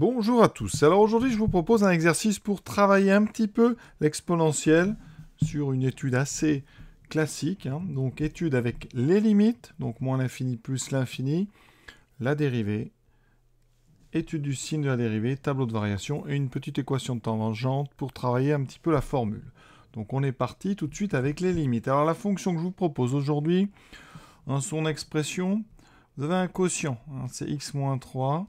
Bonjour à tous. Alors aujourd'hui, je vous propose un exercice pour travailler un petit peu l'exponentielle sur une étude assez classique. Hein. Donc étude avec les limites, donc moins l'infini plus l'infini, la dérivée, étude du signe de la dérivée, tableau de variation et une petite équation de tangente pour travailler un petit peu la formule. Donc on est parti tout de suite avec les limites. Alors la fonction que je vous propose aujourd'hui, en son expression, vous avez un quotient, hein, c'est x-3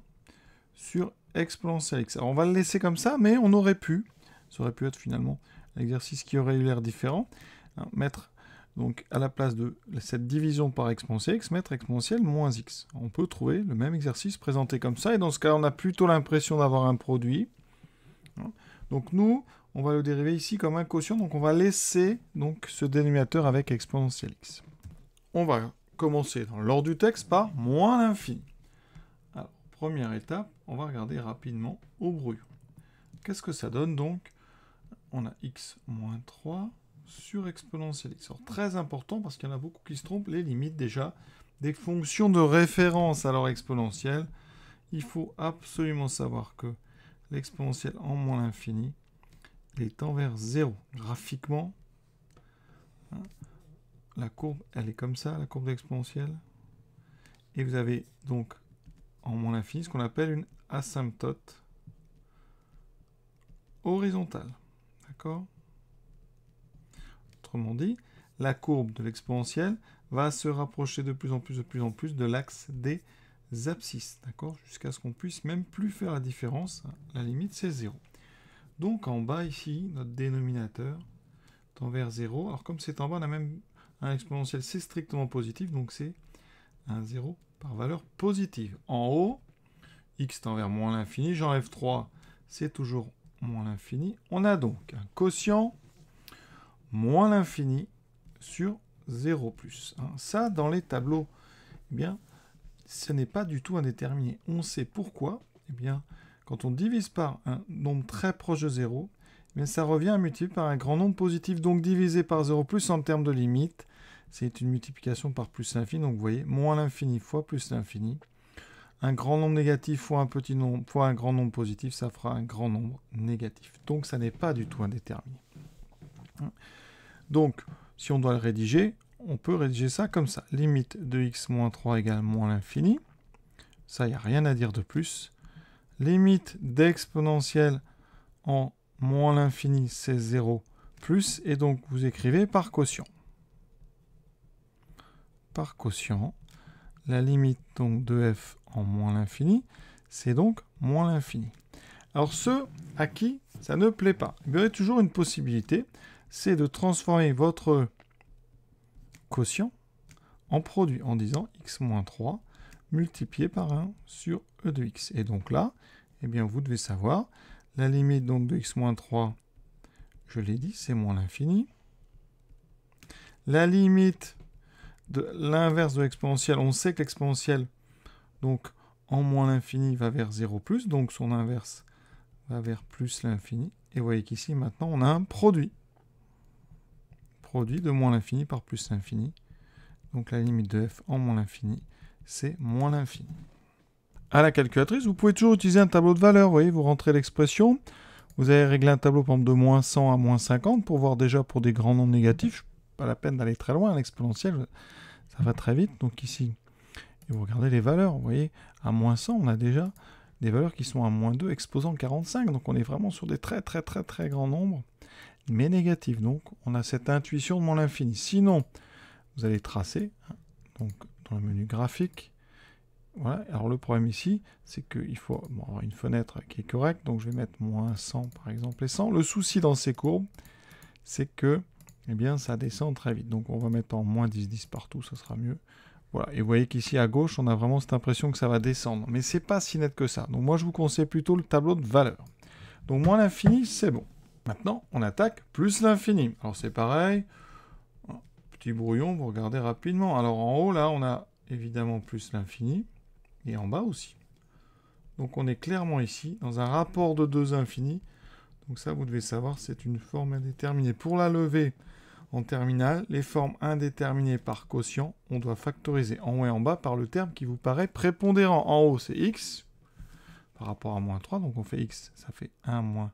sur exponentielle x. Alors on va le laisser comme ça, mais on aurait pu, ça aurait pu être finalement l'exercice qui aurait eu l'air différent, hein, mettre donc à la place de cette division par exponentielle x, mettre exponentielle moins x. On peut trouver le même exercice présenté comme ça, et dans ce cas on a plutôt l'impression d'avoir un produit. Hein, donc nous, on va le dériver ici comme un quotient, donc on va laisser donc ce dénominateur avec exponentielle x. On va commencer dans l'ordre du texte par moins l'infini. Première étape, on va regarder rapidement au bruit. Qu'est-ce que ça donne donc On a x moins 3 sur exponentielle x. très important parce qu'il y en a beaucoup qui se trompent, les limites déjà des fonctions de référence à leur exponentielle. Il faut absolument savoir que l'exponentielle en moins l'infini est envers 0. Graphiquement, hein, la courbe, elle est comme ça, la courbe d'exponentielle. Et vous avez donc en moins l'infini, ce qu'on appelle une asymptote horizontale. D'accord Autrement dit, la courbe de l'exponentielle va se rapprocher de plus en plus, de plus en plus de l'axe des abscisses, d'accord Jusqu'à ce qu'on puisse même plus faire la différence, hein, la limite c'est 0. Donc en bas ici, notre dénominateur tend vers 0. Alors comme c'est en bas, on a même un exponentiel, c'est strictement positif, donc c'est un 0 par valeur positive. En haut, x tend vers moins l'infini, j'enlève 3, c'est toujours moins l'infini. On a donc un quotient moins l'infini sur 0 plus. Ça, dans les tableaux, eh bien, ce n'est pas du tout indéterminé. On sait pourquoi. Eh bien, quand on divise par un nombre très proche de 0, eh ça revient à multiplier par un grand nombre positif. Donc divisé par 0 plus en termes de limite, c'est une multiplication par plus l'infini. Donc vous voyez, moins l'infini fois plus l'infini. Un grand nombre négatif fois un petit nombre fois un grand nombre positif, ça fera un grand nombre négatif. Donc ça n'est pas du tout indéterminé. Donc si on doit le rédiger, on peut rédiger ça comme ça. Limite de x moins 3 égale moins l'infini. Ça, il n'y a rien à dire de plus. Limite d'exponentielle en moins l'infini, c'est 0 plus. Et donc vous écrivez par quotient par quotient. La limite donc de f en moins l'infini, c'est donc moins l'infini. Alors ceux à qui ça ne plaît pas, il y aurait toujours une possibilité, c'est de transformer votre quotient en produit en disant x-3 multiplié par 1 sur e de x. Et donc là, eh bien vous devez savoir, la limite donc de x-3, je l'ai dit, c'est moins l'infini. La limite de l'inverse de l'exponentielle. On sait que l'exponentielle, donc en moins l'infini, va vers 0 plus, donc son inverse va vers plus l'infini. Et vous voyez qu'ici, maintenant, on a un produit. Produit de moins l'infini par plus l'infini. Donc la limite de f en moins l'infini, c'est moins l'infini. À la calculatrice, vous pouvez toujours utiliser un tableau de valeurs. Vous voyez, vous rentrez l'expression. Vous allez régler un tableau, de moins 100 à moins 50 pour voir déjà pour des grands nombres négatifs pas la peine d'aller très loin, l'exponentielle, ça va très vite. Donc ici, et vous regardez les valeurs, vous voyez, à moins 100, on a déjà des valeurs qui sont à moins 2 exposant 45. Donc on est vraiment sur des très très très très grands nombres, mais négatifs. Donc on a cette intuition de moins l'infini. Sinon, vous allez tracer, hein, donc dans le menu graphique. Voilà, alors le problème ici, c'est qu'il faut avoir une fenêtre qui est correcte, donc je vais mettre moins 100 par exemple et 100. Le souci dans ces courbes, c'est que eh bien ça descend très vite. Donc on va mettre en moins 10, 10 partout, ça sera mieux. Voilà, et vous voyez qu'ici à gauche, on a vraiment cette impression que ça va descendre. Mais c'est pas si net que ça. Donc moi, je vous conseille plutôt le tableau de valeur. Donc moins l'infini, c'est bon. Maintenant, on attaque plus l'infini. Alors c'est pareil, petit brouillon, vous regardez rapidement. Alors en haut, là, on a évidemment plus l'infini, et en bas aussi. Donc on est clairement ici, dans un rapport de deux infinis, donc ça, vous devez savoir, c'est une forme indéterminée. Pour la lever en terminale, les formes indéterminées par quotient, on doit factoriser en haut et en bas par le terme qui vous paraît prépondérant. En haut, c'est x par rapport à moins 3, donc on fait x, ça fait 1 moins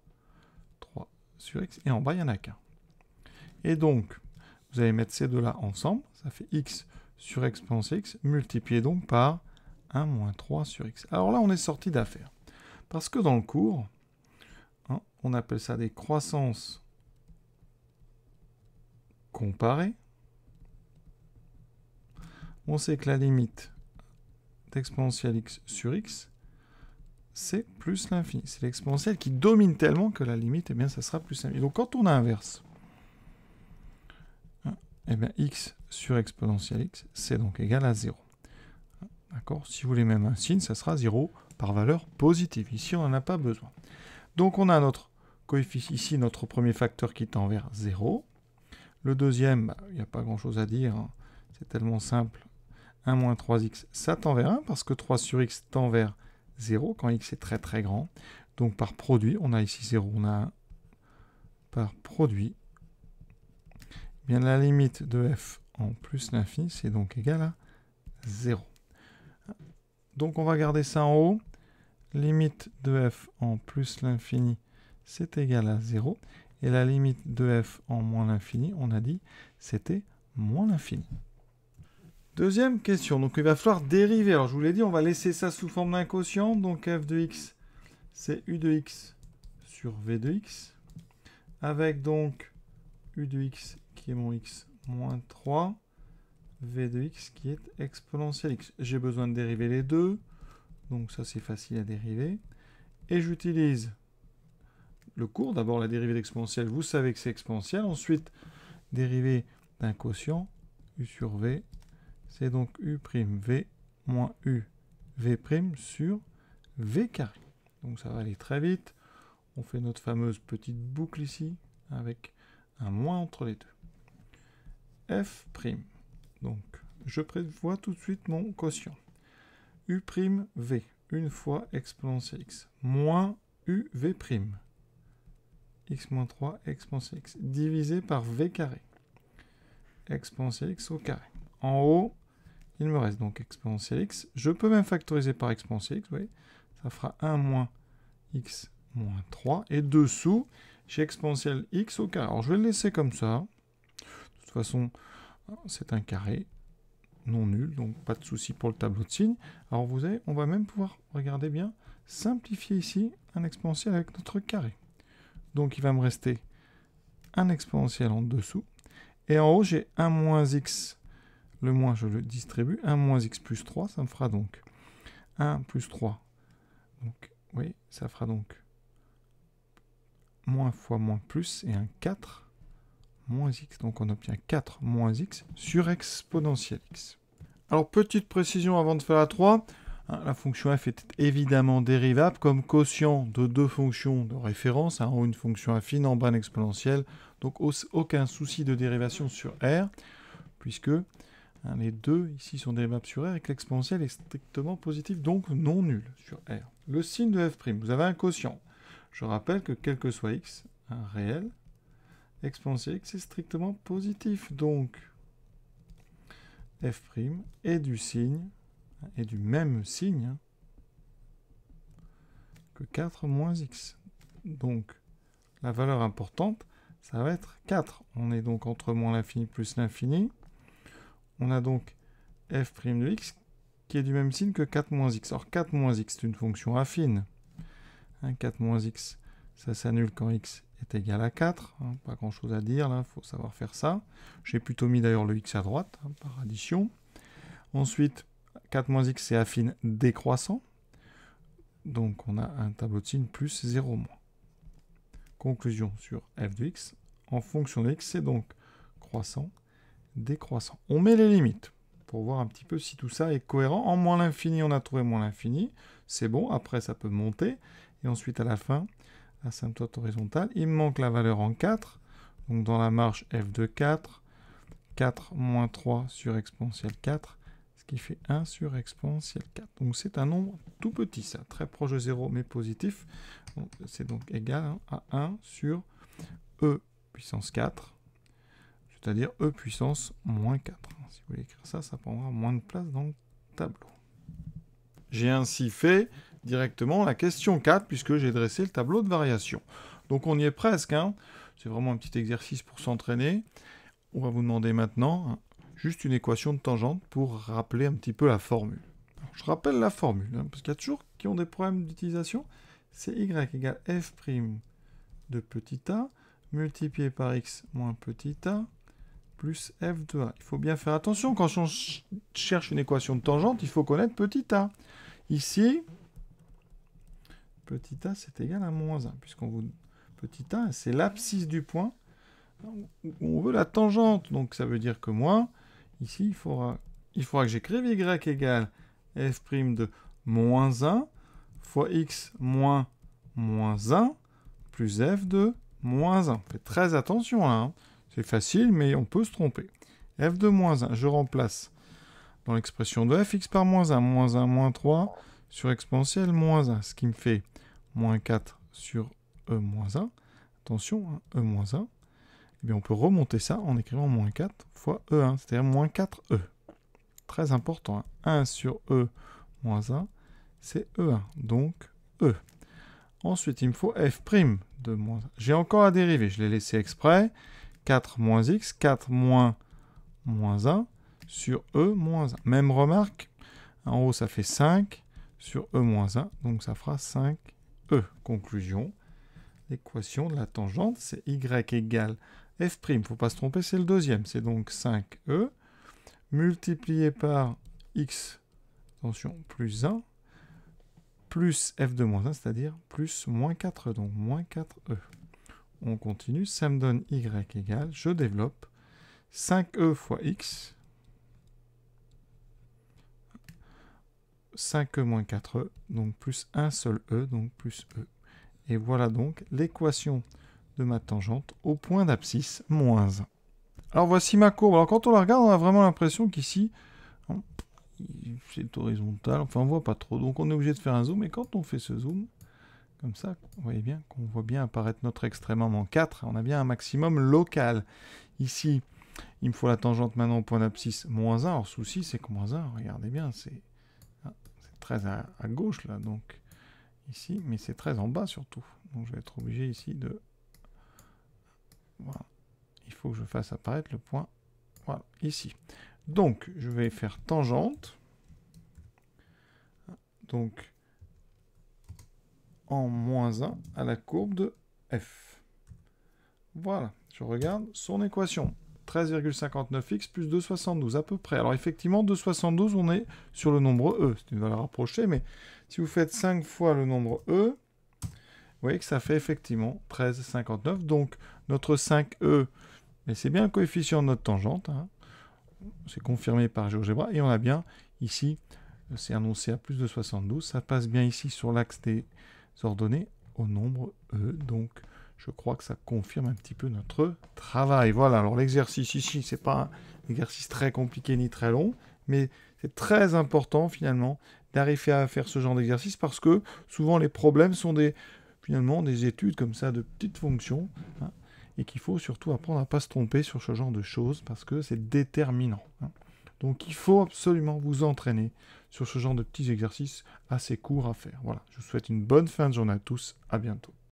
3 sur x, et en bas, il n'y en a qu'un. Et donc, vous allez mettre ces deux-là ensemble, ça fait x sur x x, multiplié donc par 1 moins 3 sur x. Alors là, on est sorti d'affaire. Parce que dans le cours, on appelle ça des croissances comparées. On sait que la limite d'exponentielle x sur x, c'est plus l'infini. C'est l'exponentielle qui domine tellement que la limite, eh bien, ça sera plus l'infini. Donc quand on inverse, hein, eh bien, x sur exponentielle x, c'est donc égal à 0. D'accord Si vous voulez même un signe, ça sera 0 par valeur positive. Ici, on n'en a pas besoin. Donc, on a notre coefficient, ici notre premier facteur qui tend vers 0. Le deuxième, bah, il n'y a pas grand chose à dire, hein. c'est tellement simple. 1 moins 3x, ça tend vers 1 parce que 3 sur x tend vers 0 quand x est très très grand. Donc par produit, on a ici 0, on a 1 par produit. Eh bien la limite de f en plus l'infini, c'est donc égal à 0. Donc on va garder ça en haut. Limite de f en plus l'infini, c'est égal à 0. Et la limite de f en moins l'infini, on a dit, c'était moins l'infini. Deuxième question, donc il va falloir dériver. Alors je vous l'ai dit, on va laisser ça sous forme d'un quotient. Donc f de x, c'est u de x sur v de x. Avec donc u de x qui est mon x moins 3, v de x qui est exponentielle x. J'ai besoin de dériver les deux, donc ça c'est facile à dériver. Et j'utilise le cours. D'abord la dérivée d'exponentielle, vous savez que c'est exponentiel. Ensuite, dérivée d'un quotient, u sur v, c'est donc u prime v moins u v prime sur v carré. Donc ça va aller très vite. On fait notre fameuse petite boucle ici avec un moins entre les deux. f prime. Donc je prévois tout de suite mon quotient. u prime v une fois exponentielle x moins uv prime x-3, x x, divisé par v carré, exponentielle x au carré. En haut, il me reste donc exponentielle x. Je peux même factoriser par exponentielle x, vous voyez. Ça fera 1 moins x moins 3. Et dessous, j'ai exponentielle x au carré. Alors je vais le laisser comme ça. De toute façon, c'est un carré non nul, donc pas de souci pour le tableau de signes. Alors vous avez, on va même pouvoir, regardez bien, simplifier ici un exponentiel avec notre carré. Donc il va me rester un exponentiel en dessous. Et en haut, j'ai 1 moins x. Le moins, je le distribue. 1 moins x plus 3, ça me fera donc 1 plus 3. Donc, oui, ça fera donc moins fois moins plus et un 4 moins x. Donc on obtient 4 moins x sur exponentiel x. Alors petite précision avant de faire la 3, Hein, la fonction f est évidemment dérivable comme quotient de deux fonctions de référence, en hein, une fonction affine, en bas une exponentielle, donc aucun souci de dérivation sur R, puisque hein, les deux ici sont dérivables sur R et que l'exponentielle est strictement positive, donc non nulle sur R. Le signe de f', vous avez un quotient. Je rappelle que quel que soit x, un réel, exponentielle x est strictement positif, donc f' est du signe est du même signe que 4 moins x. Donc la valeur importante, ça va être 4. On est donc entre moins l'infini plus l'infini. On a donc f' de x qui est du même signe que 4 moins x. Or 4 moins x, c'est une fonction affine. 4 hein, moins x, ça s'annule quand x est égal à 4. Hein, pas grand chose à dire, là, faut savoir faire ça. J'ai plutôt mis d'ailleurs le x à droite, hein, par addition. Ensuite, 4 x c'est affine décroissant. Donc on a un tableau de signes plus 0 moins. Conclusion sur f de x. En fonction de x, c'est donc croissant, décroissant. On met les limites pour voir un petit peu si tout ça est cohérent. En moins l'infini, on a trouvé moins l'infini. C'est bon, après ça peut monter. Et ensuite à la fin, asymptote horizontale, il manque la valeur en 4. Donc dans la marche f de 4, 4 moins 3 sur exponentielle 4, qui fait 1 sur exponentielle 4. Donc c'est un nombre tout petit, ça, très proche de 0, mais positif. C'est donc égal hein, à 1 sur e puissance 4, c'est-à-dire e puissance moins 4. Si vous voulez écrire ça, ça prendra moins de place dans le tableau. J'ai ainsi fait directement la question 4, puisque j'ai dressé le tableau de variation. Donc on y est presque, hein. c'est vraiment un petit exercice pour s'entraîner. On va vous demander maintenant hein, juste une équation de tangente pour rappeler un petit peu la formule. je rappelle la formule, hein, parce qu'il y a toujours qui ont des problèmes d'utilisation. C'est y égale f' de petit a multiplié par x moins petit a plus f de a. Il faut bien faire attention, quand on cherche une équation de tangente, il faut connaître petit a. Ici, petit a c'est égal à moins 1, puisqu'on veut petit a c'est l'abscisse du point on veut la tangente, donc ça veut dire que moins Ici, il faudra, il faudra que j'écrive y égale f' de moins 1 fois x moins moins 1 plus f de moins 1. Faites très attention là, hein. c'est facile mais on peut se tromper. f de moins 1, je remplace dans l'expression de fx par moins 1, moins 1, moins 3 sur exponentielle moins 1, ce qui me fait moins 4 sur e moins 1. Attention, hein, e moins 1 eh on peut remonter ça en écrivant moins 4 fois E1, c'est-à-dire moins 4E. E. Très important, 1 hein. sur E moins 1, c'est E1, donc E. Ensuite, il me faut F' de moins 1. J'ai encore à dériver, je l'ai laissé exprès. 4 moins X, 4 moins moins 1 sur E moins 1. Même remarque, en haut ça fait 5 sur E moins 1, donc ça fera 5E. Conclusion, l'équation de la tangente, c'est Y égale F', il ne faut pas se tromper, c'est le deuxième. C'est donc 5E multiplié par x, attention, plus 1, plus f de moins 1, c'est-à-dire plus moins 4, e, donc moins 4e. E. On continue, ça me donne y égale, je développe 5e fois x, 5e moins 4e, e, donc plus un seul e, donc plus e. Et voilà donc l'équation de ma tangente au point d'abscisse moins 1. Alors voici ma courbe. Alors quand on la regarde, on a vraiment l'impression qu'ici, hein, c'est horizontal, enfin on voit pas trop. Donc on est obligé de faire un zoom, et quand on fait ce zoom, comme ça, vous voyez bien qu'on voit bien apparaître notre extrême en 4, on a bien un maximum local. Ici, il me faut la tangente maintenant au point d'abscisse moins 1. Alors souci, c'est que moins 1, regardez bien, hein, c'est très à, à, gauche là, donc ici, mais c'est très en bas surtout. Donc je vais être obligé ici de il faut que je fasse apparaître le point ici. Donc, je vais faire tangente. Donc, en moins 1 à la courbe de f. Voilà, je regarde son équation. 13,59x plus 2,72 à peu près. Alors effectivement, 2,72, on est sur le nombre E. C'est une valeur approchée mais si vous faites 5 fois le nombre E, vous voyez que ça fait effectivement 13,59. Donc notre 5e, c'est bien le coefficient de notre tangente. Hein. C'est confirmé par GeoGebra. Et on a bien ici, c'est annoncé à plus de 72. Ça passe bien ici sur l'axe des ordonnées au nombre E. Donc, je crois que ça confirme un petit peu notre travail. Voilà, alors l'exercice ici, c'est pas un exercice très compliqué ni très long, mais c'est très important finalement d'arriver à faire ce genre d'exercice parce que souvent les problèmes sont des finalement des études comme ça de petites fonctions. Hein et qu'il faut surtout apprendre à pas se tromper sur ce genre de choses parce que c'est déterminant. Hein. Donc il faut absolument vous entraîner sur ce genre de petits exercices assez courts à faire. Voilà, je vous souhaite une bonne fin de journée à tous, à bientôt.